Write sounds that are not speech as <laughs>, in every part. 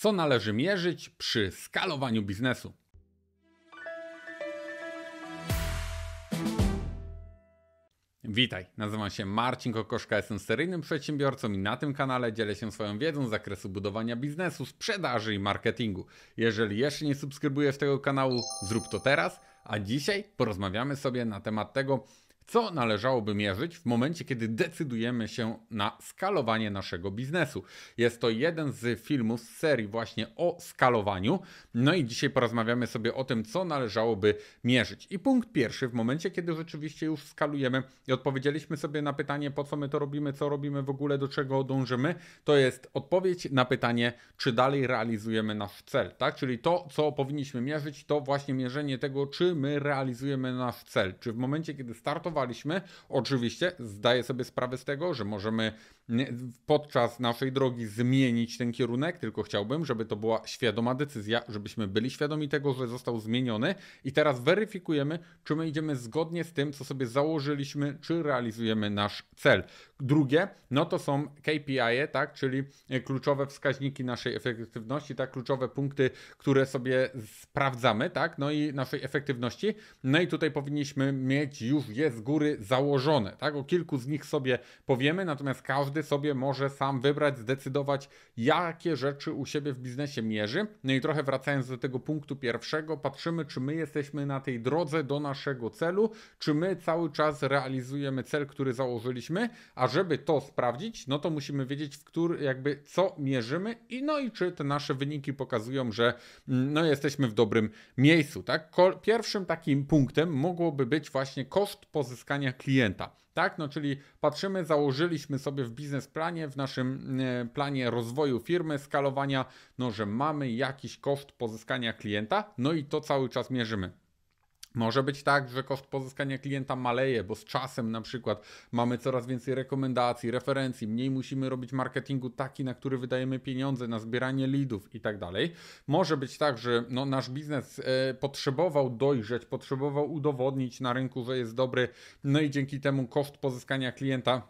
Co należy mierzyć przy skalowaniu biznesu? Witaj, nazywam się Marcin Kokoszka, jestem seryjnym przedsiębiorcą i na tym kanale dzielę się swoją wiedzą z zakresu budowania biznesu, sprzedaży i marketingu. Jeżeli jeszcze nie subskrybujesz tego kanału, zrób to teraz, a dzisiaj porozmawiamy sobie na temat tego, co należałoby mierzyć w momencie, kiedy decydujemy się na skalowanie naszego biznesu. Jest to jeden z filmów z serii właśnie o skalowaniu. No i dzisiaj porozmawiamy sobie o tym, co należałoby mierzyć. I punkt pierwszy, w momencie, kiedy rzeczywiście już skalujemy i odpowiedzieliśmy sobie na pytanie, po co my to robimy, co robimy w ogóle, do czego dążymy, to jest odpowiedź na pytanie, czy dalej realizujemy nasz cel, tak? Czyli to, co powinniśmy mierzyć, to właśnie mierzenie tego, czy my realizujemy nasz cel. Czy w momencie, kiedy startowaliśmy, Oczywiście zdaję sobie sprawę z tego, że możemy podczas naszej drogi zmienić ten kierunek, tylko chciałbym, żeby to była świadoma decyzja, żebyśmy byli świadomi tego, że został zmieniony i teraz weryfikujemy, czy my idziemy zgodnie z tym, co sobie założyliśmy, czy realizujemy nasz cel. Drugie, no to są KPI, tak, czyli kluczowe wskaźniki naszej efektywności, tak, kluczowe punkty, które sobie sprawdzamy, tak, no i naszej efektywności. No i tutaj powinniśmy mieć już je z góry założone, tak, o kilku z nich sobie powiemy, natomiast każdy każdy sobie może sam wybrać, zdecydować, jakie rzeczy u siebie w biznesie mierzy. No i trochę wracając do tego punktu pierwszego, patrzymy, czy my jesteśmy na tej drodze do naszego celu, czy my cały czas realizujemy cel, który założyliśmy, a żeby to sprawdzić, no to musimy wiedzieć, w który, jakby co mierzymy i no i czy te nasze wyniki pokazują, że mm, no jesteśmy w dobrym miejscu, tak? Pierwszym takim punktem mogłoby być właśnie koszt pozyskania klienta. Tak, no czyli patrzymy, założyliśmy sobie w biznesplanie, w naszym e, planie rozwoju firmy, skalowania, no że mamy jakiś koszt pozyskania klienta, no i to cały czas mierzymy. Może być tak, że koszt pozyskania klienta maleje, bo z czasem na przykład mamy coraz więcej rekomendacji, referencji, mniej musimy robić marketingu taki, na który wydajemy pieniądze, na zbieranie leadów i tak dalej. Może być tak, że no, nasz biznes e, potrzebował dojrzeć, potrzebował udowodnić na rynku, że jest dobry, no i dzięki temu koszt pozyskania klienta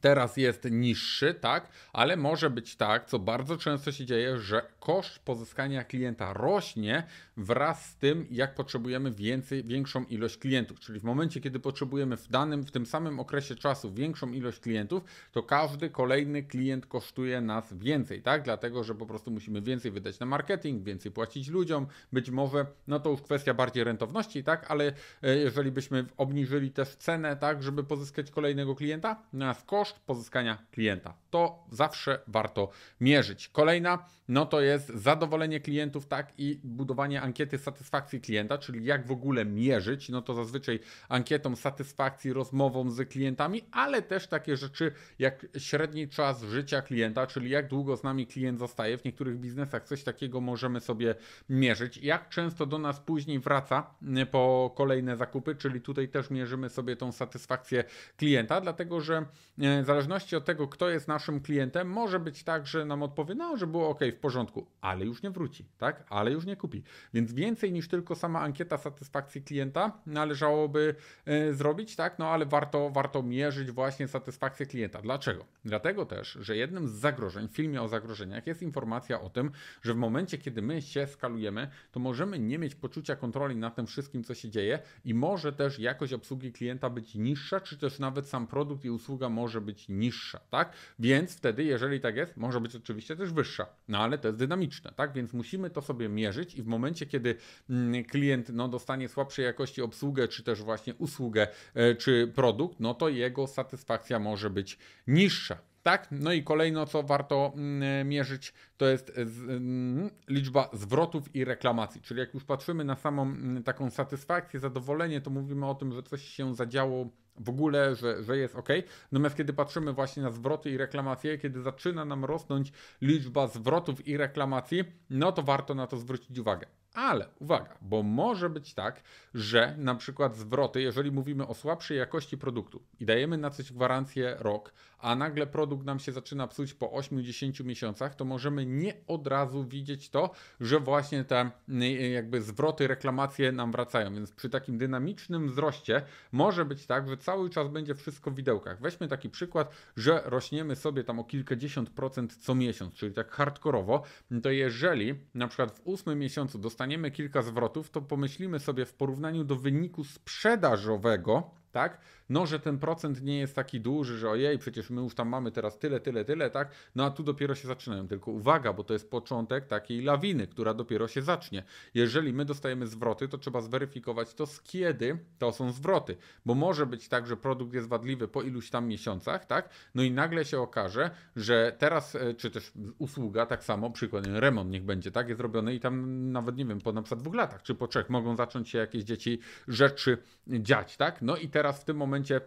teraz jest niższy, tak, ale może być tak, co bardzo często się dzieje, że koszt pozyskania klienta rośnie wraz z tym, jak potrzebujemy więcej, większą ilość klientów. Czyli w momencie, kiedy potrzebujemy w danym, w tym samym okresie czasu większą ilość klientów, to każdy kolejny klient kosztuje nas więcej, tak? Dlatego, że po prostu musimy więcej wydać na marketing, więcej płacić ludziom, być może, no to już kwestia bardziej rentowności, tak, ale e, jeżeli byśmy obniżyli też cenę, tak, żeby pozyskać kolejnego klienta, nas koszt koszt pozyskania klienta. To zawsze warto mierzyć. Kolejna, no to jest zadowolenie klientów, tak i budowanie ankiety satysfakcji klienta, czyli jak w ogóle mierzyć, no to zazwyczaj ankietą satysfakcji, rozmową z klientami, ale też takie rzeczy jak średni czas życia klienta, czyli jak długo z nami klient zostaje. W niektórych biznesach coś takiego możemy sobie mierzyć. Jak często do nas później wraca mm, po kolejne zakupy, czyli tutaj też mierzymy sobie tą satysfakcję klienta, dlatego że e, w zależności od tego, kto jest naszym klientem, może być tak, że nam odpowie, no, że było ok, w porządku, ale już nie wróci, tak? Ale już nie kupi. Więc więcej niż tylko sama ankieta satysfakcji klienta należałoby e, zrobić, tak? No, ale warto, warto mierzyć właśnie satysfakcję klienta. Dlaczego? Dlatego też, że jednym z zagrożeń w filmie o zagrożeniach jest informacja o tym, że w momencie, kiedy my się skalujemy, to możemy nie mieć poczucia kontroli nad tym wszystkim, co się dzieje i może też jakość obsługi klienta być niższa, czy też nawet sam produkt i usługa może być niższa, tak? Więc wtedy, jeżeli tak jest, może być oczywiście też wyższa, no ale to jest dynamiczne, tak? Więc musimy to sobie mierzyć i w momencie, kiedy mm, klient no, dostanie słabszej jakości obsługę, czy też właśnie usługę, e, czy produkt, no to jego satysfakcja może być niższa. Tak? No i kolejno, co warto mm, e, mierzyć, to jest mm, liczba zwrotów i reklamacji. Czyli jak już patrzymy na samą mm, taką satysfakcję, zadowolenie, to mówimy o tym, że coś się zadziało w ogóle, że, że jest ok. Natomiast kiedy patrzymy właśnie na zwroty i reklamacje, kiedy zaczyna nam rosnąć liczba zwrotów i reklamacji, no to warto na to zwrócić uwagę. Ale uwaga, bo może być tak, że na przykład zwroty, jeżeli mówimy o słabszej jakości produktu i dajemy na coś gwarancję rok, a nagle produkt nam się zaczyna psuć po 8-10 miesiącach, to możemy nie od razu widzieć to, że właśnie te y, y, jakby zwroty, reklamacje nam wracają. Więc przy takim dynamicznym wzroście może być tak, że cały czas będzie wszystko w widełkach. Weźmy taki przykład, że rośniemy sobie tam o kilkadziesiąt procent co miesiąc, czyli tak hardkorowo, to jeżeli na przykład w ósmym miesiącu dostaniemy dostaniemy kilka zwrotów, to pomyślimy sobie w porównaniu do wyniku sprzedażowego, tak? No, że ten procent nie jest taki duży, że ojej, przecież my już tam mamy teraz tyle, tyle, tyle, tak? No a tu dopiero się zaczynają. Tylko uwaga, bo to jest początek takiej lawiny, która dopiero się zacznie. Jeżeli my dostajemy zwroty, to trzeba zweryfikować to, z kiedy to są zwroty, bo może być tak, że produkt jest wadliwy po iluś tam miesiącach, tak? No i nagle się okaże, że teraz, e, czy też usługa, tak samo, przykład, remont niech będzie, tak? Jest robiony i tam nawet, nie wiem, po na przykład dwóch latach, czy po trzech mogą zacząć się jakieś dzieci rzeczy dziać, tak? No i teraz teraz w tym momencie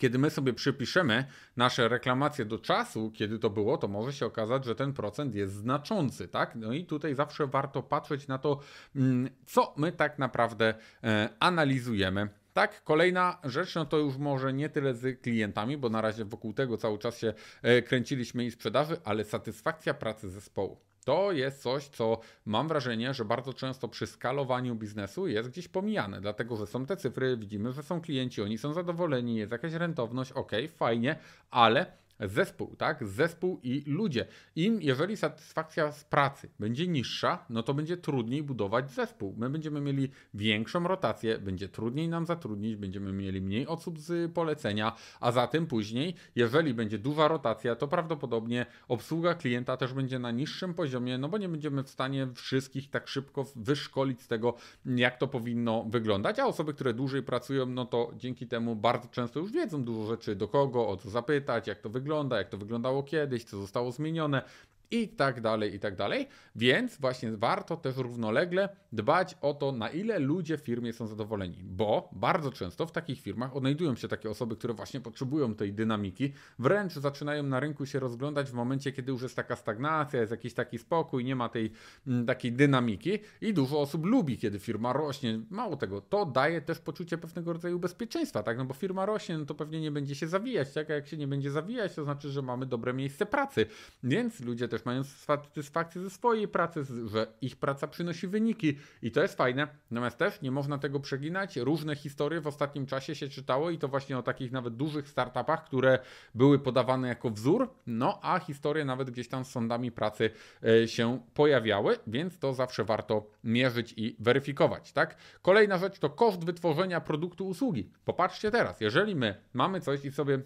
kiedy my sobie przypiszemy nasze reklamacje do czasu, kiedy to było, to może się okazać, że ten procent jest znaczący, tak? No i tutaj zawsze warto patrzeć na to, mm, co my tak naprawdę e, analizujemy. Tak, kolejna rzecz, no to już może nie tyle z klientami, bo na razie wokół tego cały czas się e, kręciliśmy i sprzedaży, ale satysfakcja pracy zespołu. To jest coś, co mam wrażenie, że bardzo często przy skalowaniu biznesu jest gdzieś pomijane, dlatego że są te cyfry, widzimy, że są klienci, oni są zadowoleni, jest jakaś rentowność, ok, fajnie, ale zespół, tak? Zespół i ludzie. Im, jeżeli satysfakcja z pracy będzie niższa, no to będzie trudniej budować zespół. My będziemy mieli większą rotację, będzie trudniej nam zatrudnić, będziemy mieli mniej osób z polecenia, a zatem później, jeżeli będzie duża rotacja, to prawdopodobnie obsługa klienta też będzie na niższym poziomie, no bo nie będziemy w stanie wszystkich tak szybko wyszkolić z tego, jak to powinno wyglądać, a osoby, które dłużej pracują, no to dzięki temu bardzo często już wiedzą dużo rzeczy, do kogo, o co zapytać, jak to wygląda, wygląda, jak to wyglądało kiedyś, co zostało zmienione i tak dalej, i tak dalej. Więc właśnie warto też równolegle dbać o to, na ile ludzie w firmie są zadowoleni, bo bardzo często w takich firmach odnajdują się takie osoby, które właśnie potrzebują tej dynamiki, wręcz zaczynają na rynku się rozglądać w momencie, kiedy już jest taka stagnacja, jest jakiś taki spokój, nie ma tej m, mm, takiej dynamiki i dużo osób lubi, kiedy firma rośnie. Mało tego, to daje też poczucie pewnego rodzaju bezpieczeństwa, tak? No bo firma rośnie, no to pewnie nie będzie się zawijać, tak? A jak się nie będzie zawijać, to znaczy, że mamy dobre miejsce pracy, więc ludzie też też mają satysfakcję ze swojej pracy, że ich praca przynosi wyniki i to jest fajne. Natomiast też nie można tego przeginać. Różne historie w ostatnim czasie się czytało i to właśnie o takich nawet dużych startupach, które były podawane jako wzór, no a historie nawet gdzieś tam z sądami pracy e, się pojawiały, więc to zawsze warto mierzyć i weryfikować, tak? Kolejna rzecz to koszt wytworzenia produktu usługi. Popatrzcie teraz, jeżeli my mamy coś i sobie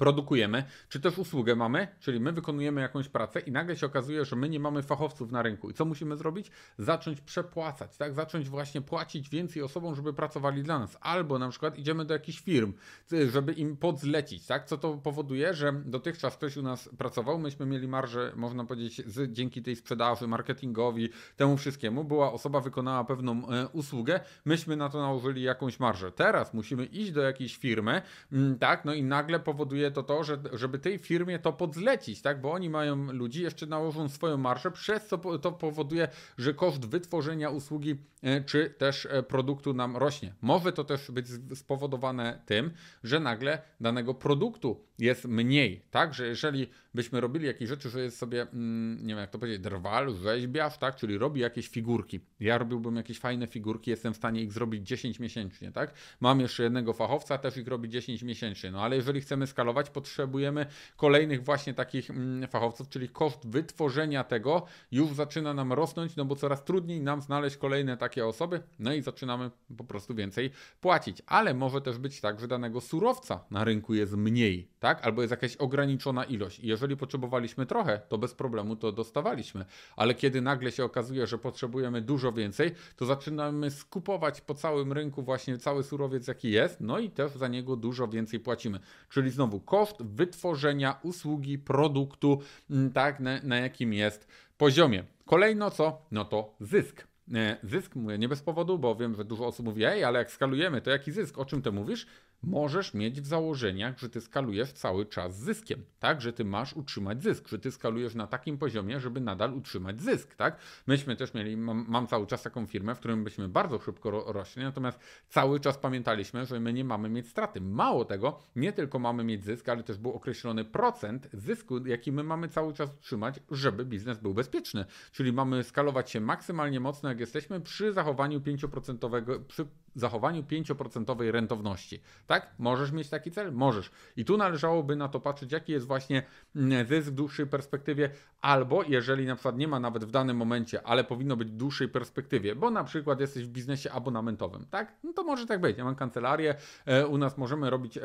produkujemy, czy też usługę mamy, czyli my wykonujemy jakąś pracę i nagle się okazuje, że my nie mamy fachowców na rynku. I co musimy zrobić? Zacząć przepłacać, tak? Zacząć właśnie płacić więcej osobom, żeby pracowali dla nas. Albo na przykład idziemy do jakichś firm, y, żeby im podzlecić, tak? Co to powoduje, że dotychczas ktoś u nas pracował, myśmy mieli marżę, można powiedzieć, z, dzięki tej sprzedaży, marketingowi, temu wszystkiemu. Była osoba wykonała pewną e, usługę, myśmy na to nałożyli jakąś marżę. Teraz musimy iść do jakiejś firmy, m, mm, tak? No i nagle powoduje to to, że, żeby tej firmie to podzlecić, tak? Bo oni mają ludzi, jeszcze nałożą swoją marszę, przez co to powoduje, że koszt wytworzenia usługi e, czy też e, produktu nam rośnie. Może to też być spowodowane tym, że nagle danego produktu jest mniej, tak? Że jeżeli byśmy robili jakieś rzeczy, że jest sobie, mm, nie wiem jak to powiedzieć, drwal, rzeźbiarz, tak? Czyli robi jakieś figurki. Ja robiłbym jakieś fajne figurki, jestem w stanie ich zrobić 10 miesięcznie, tak? Mam jeszcze jednego fachowca, też ich robi 10 miesięcznie. No ale jeżeli chcemy skalować, sprzedawać, potrzebujemy kolejnych właśnie takich mm, fachowców, czyli koszt wytworzenia tego już zaczyna nam rosnąć, no bo coraz trudniej nam znaleźć kolejne takie osoby, no i zaczynamy po prostu więcej płacić. Ale może też być tak, że danego surowca na rynku jest mniej, tak? Albo jest jakaś ograniczona ilość. I jeżeli potrzebowaliśmy trochę, to bez problemu to dostawaliśmy. Ale kiedy nagle się okazuje, że potrzebujemy dużo więcej, to zaczynamy skupować po całym rynku właśnie cały surowiec, jaki jest, no i też za niego dużo więcej płacimy. Czyli znowu koszt wytworzenia usługi, produktu, mm, tak, na, na jakim jest poziomie. Kolejno co? No to zysk. E, zysk mówię nie bez powodu, bo wiem, że dużo osób mówi, ej, ale jak skalujemy, to jaki zysk? O czym ty mówisz? możesz mieć w założeniach, że ty skalujesz cały czas zyskiem, tak? Że ty masz utrzymać zysk, że ty skalujesz na takim poziomie, żeby nadal utrzymać zysk, tak? Myśmy też mieli, mam, mam cały czas taką firmę, w której byśmy bardzo szybko ro rośli, natomiast cały czas pamiętaliśmy, że my nie mamy mieć straty. Mało tego, nie tylko mamy mieć zysk, ale też był określony procent zysku, jaki my mamy cały czas utrzymać, żeby biznes był bezpieczny. Czyli mamy skalować się maksymalnie mocno, jak jesteśmy, przy zachowaniu 5%, przy zachowaniu 5% rentowności. Tak? Możesz mieć taki cel? Możesz. I tu należałoby na to patrzeć, jaki jest właśnie mm, zysk w dłuższej perspektywie, albo jeżeli na przykład nie ma nawet w danym momencie, ale powinno być w dłuższej perspektywie, bo na przykład jesteś w biznesie abonamentowym, tak? No to może tak być. Ja mam kancelarię, e, u nas możemy robić,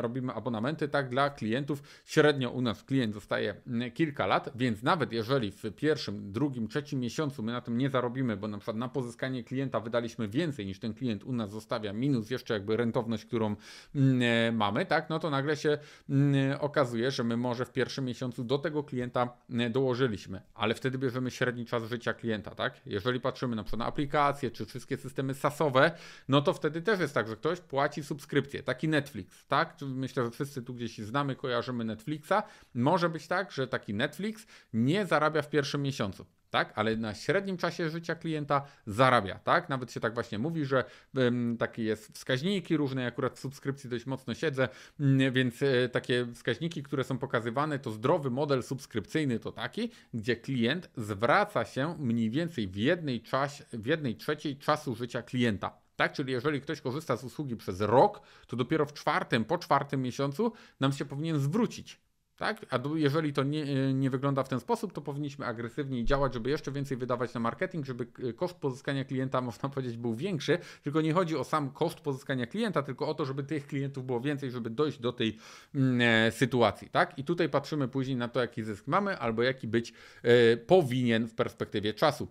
robimy abonamenty, tak? Dla klientów średnio u nas klient zostaje mm, kilka lat, więc nawet jeżeli w pierwszym, drugim, trzecim miesiącu my na tym nie zarobimy, bo na przykład na pozyskanie klienta wydaliśmy więcej niż ten klient u nas zostawia minus jeszcze jakby rentowność, którą mm, e, mamy, tak, no to nagle się mm, e, okazuje, że my może w pierwszym miesiącu do tego klienta mm, e, dołożyliśmy, ale wtedy bierzemy średni czas życia klienta, tak? Jeżeli patrzymy na przykład na aplikacje czy wszystkie systemy SASowe no to wtedy też jest tak, że ktoś płaci subskrypcję, taki Netflix, tak? Myślę, że wszyscy tu gdzieś znamy, kojarzymy Netflixa. Może być tak, że taki Netflix nie zarabia w pierwszym miesiącu tak? Ale na średnim czasie życia klienta zarabia, tak? Nawet się tak właśnie mówi, że um, takie jest wskaźniki różne, ja akurat w subskrypcji dość mocno siedzę, mm, więc e, takie wskaźniki, które są pokazywane, to zdrowy model subskrypcyjny to taki, gdzie klient zwraca się mniej więcej w jednej, w jednej trzeciej czasu życia klienta. Tak? Czyli jeżeli ktoś korzysta z usługi przez rok, to dopiero w czwartym, po czwartym miesiącu nam się powinien zwrócić tak? A jeżeli to nie, e, nie wygląda w ten sposób, to powinniśmy agresywniej działać, żeby jeszcze więcej wydawać na marketing, żeby e, koszt pozyskania klienta, <laughs> można powiedzieć, był większy. Tylko nie chodzi o sam koszt pozyskania klienta, tylko o to, żeby tych klientów było więcej, żeby dojść do tej mm, e, sytuacji. Tak? I tutaj patrzymy później na to, jaki zysk mamy albo jaki być powinien w perspektywie czasu.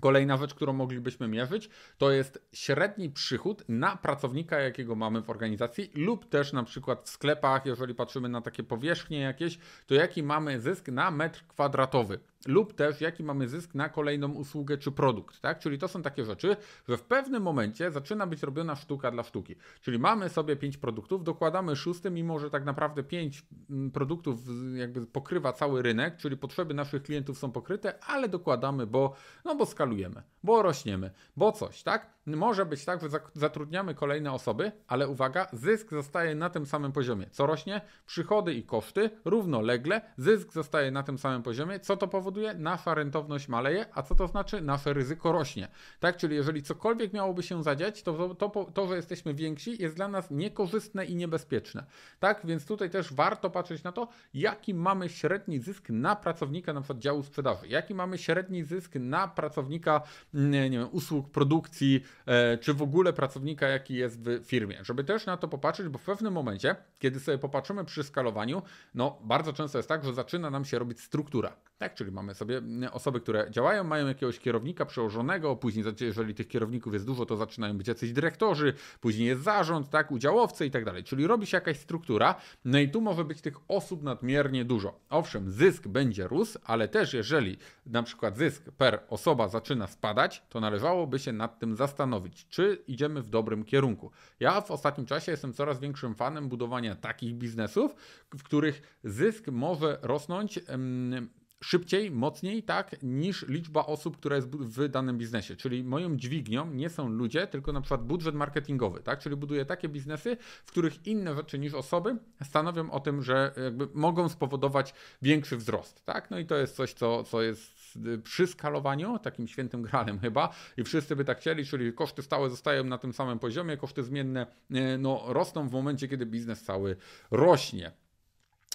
Kolejna rzecz, którą moglibyśmy mierzyć, to jest średni przychód na pracownika, jakiego mamy w organizacji, lub też na przykład w sklepach, jeżeli patrzymy na takie powierzchnie jakieś, to jaki mamy zysk na metr kwadratowy lub też jaki mamy zysk na kolejną usługę czy produkt, tak? Czyli to są takie rzeczy, że w pewnym momencie zaczyna być robiona sztuka dla sztuki. Czyli mamy sobie pięć produktów, dokładamy szósty, mimo że tak naprawdę pięć mm, produktów jakby pokrywa cały rynek, czyli potrzeby naszych klientów są pokryte, ale dokładamy, bo no bo skalujemy, bo rośniemy, bo coś, tak? Może być tak, że zatrudniamy kolejne osoby, ale uwaga, zysk zostaje na tym samym poziomie. Co rośnie? Przychody i koszty równolegle, zysk zostaje na tym samym poziomie. Co to powoduje? Nasza rentowność maleje, a co to znaczy? Nasze ryzyko rośnie. Tak, czyli jeżeli cokolwiek miałoby się zadziać, to to, to, to że jesteśmy więksi jest dla nas niekorzystne i niebezpieczne. Tak, więc tutaj też warto patrzeć na to, jaki mamy średni zysk na pracownika na przykład działu sprzedaży, jaki mamy średni zysk na pracownika mm, nie wiem, usług produkcji, E, czy w ogóle pracownika, jaki jest w firmie, żeby też na to popatrzeć, bo w pewnym momencie, kiedy sobie popatrzymy przy skalowaniu, no bardzo często jest tak, że zaczyna nam się robić struktura. Tak, czyli mamy sobie mm, osoby, które działają, mają jakiegoś kierownika przełożonego, później jeżeli tych kierowników jest dużo, to zaczynają być jacyś dyrektorzy, później jest zarząd, tak, udziałowcy i tak dalej. Czyli robi się jakaś struktura, no i tu może być tych osób nadmiernie dużo. Owszem, zysk będzie rósł, ale też jeżeli na przykład zysk per osoba zaczyna spadać, to należałoby się nad tym zastanowić, czy idziemy w dobrym kierunku. Ja w ostatnim czasie jestem coraz większym fanem budowania takich biznesów, w których zysk może rosnąć. Hmm, szybciej, mocniej, tak, niż liczba osób, która jest w danym biznesie. Czyli moją dźwignią nie są ludzie, tylko na przykład budżet marketingowy, tak, czyli buduję takie biznesy, w których inne rzeczy niż osoby stanowią o tym, że jakby mogą spowodować większy wzrost, tak, no i to jest coś, co, co jest y, przy skalowaniu, takim świętym gralem chyba i wszyscy by tak chcieli, czyli koszty stałe zostają na tym samym poziomie, koszty zmienne y, no, rosną w momencie, kiedy biznes cały rośnie.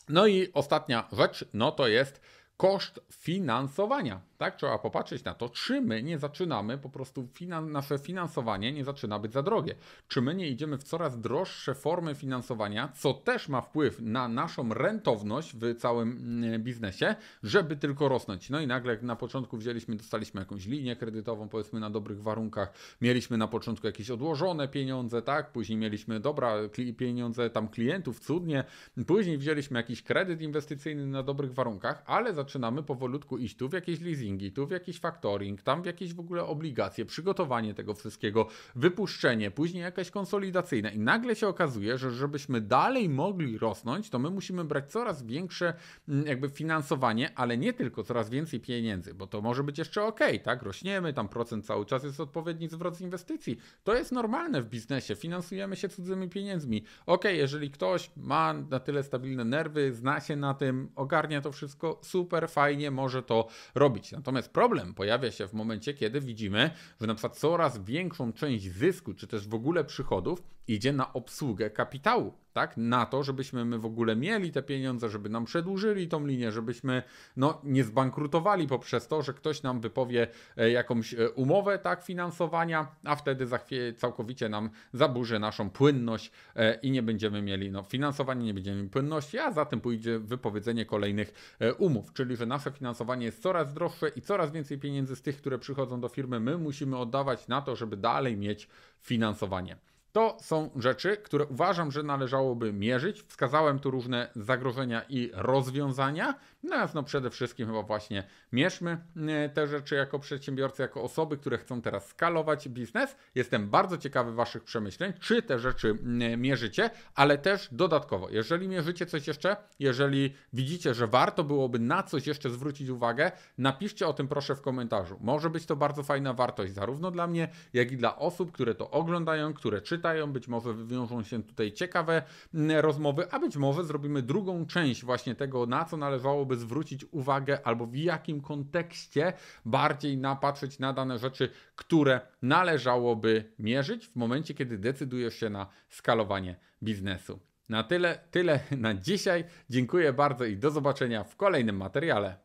No i ostatnia rzecz, no to jest koszt finansowania. Tak, trzeba popatrzeć na to, czy my nie zaczynamy po prostu, finan nasze finansowanie nie zaczyna być za drogie. Czy my nie idziemy w coraz droższe formy finansowania, co też ma wpływ na naszą rentowność w całym mm, biznesie, żeby tylko rosnąć. No i nagle na początku wzięliśmy, dostaliśmy jakąś linię kredytową, powiedzmy na dobrych warunkach, mieliśmy na początku jakieś odłożone pieniądze, tak, później mieliśmy, dobra, pieniądze tam klientów, cudnie, później wzięliśmy jakiś kredyt inwestycyjny na dobrych warunkach, ale zaczynamy zaczynamy powolutku iść tu w jakieś leasingi, tu w jakiś factoring, tam w jakieś w ogóle obligacje, przygotowanie tego wszystkiego, wypuszczenie, później jakaś konsolidacyjna i nagle się okazuje, że żebyśmy dalej mogli rosnąć, to my musimy brać coraz większe mm, jakby finansowanie, ale nie tylko coraz więcej pieniędzy, bo to może być jeszcze ok, tak, rośniemy, tam procent cały czas jest odpowiedni zwrot z inwestycji. To jest normalne w biznesie, finansujemy się cudzymi pieniędzmi. Ok, jeżeli ktoś ma na tyle stabilne nerwy, zna się na tym, ogarnia to wszystko, super, super fajnie może to robić. Natomiast problem pojawia się w momencie, kiedy widzimy, że na przykład coraz większą część zysku, czy też w ogóle przychodów idzie na obsługę kapitału, tak? Na to, żebyśmy my w ogóle mieli te pieniądze, żeby nam przedłużyli tą linię, żebyśmy no, nie zbankrutowali poprzez to, że ktoś nam wypowie e, jakąś e, umowę, tak, finansowania, a wtedy za chwilę całkowicie nam zaburzy naszą płynność e, i nie będziemy mieli no, finansowania, nie będziemy mieli płynności, a za tym pójdzie wypowiedzenie kolejnych umów, czyli że nasze finansowanie jest coraz droższe i coraz więcej pieniędzy z tych, które przychodzą do firmy, my musimy oddawać na to, żeby dalej mieć finansowanie. To są rzeczy, które uważam, że należałoby mierzyć. Wskazałem tu różne zagrożenia i rozwiązania. Natomiast no, no przede wszystkim chyba właśnie mierzmy e, te rzeczy jako przedsiębiorcy, jako osoby, które chcą teraz skalować biznes. Jestem bardzo ciekawy Waszych przemyśleń, czy te rzeczy e, mierzycie, ale też dodatkowo, jeżeli mierzycie coś jeszcze, jeżeli widzicie, że warto byłoby na coś jeszcze zwrócić uwagę, napiszcie o tym proszę w komentarzu. Może być to bardzo fajna wartość zarówno dla mnie, jak i dla osób, które to oglądają, które czytają przeczytają, być może wywiążą się tutaj ciekawe mm, rozmowy, a być może zrobimy drugą część właśnie tego, na co należałoby zwrócić uwagę albo w jakim kontekście bardziej napatrzeć na dane rzeczy, które należałoby mierzyć w momencie, kiedy decydujesz się na skalowanie biznesu. Na tyle, tyle na dzisiaj. Dziękuję bardzo i do zobaczenia w kolejnym materiale.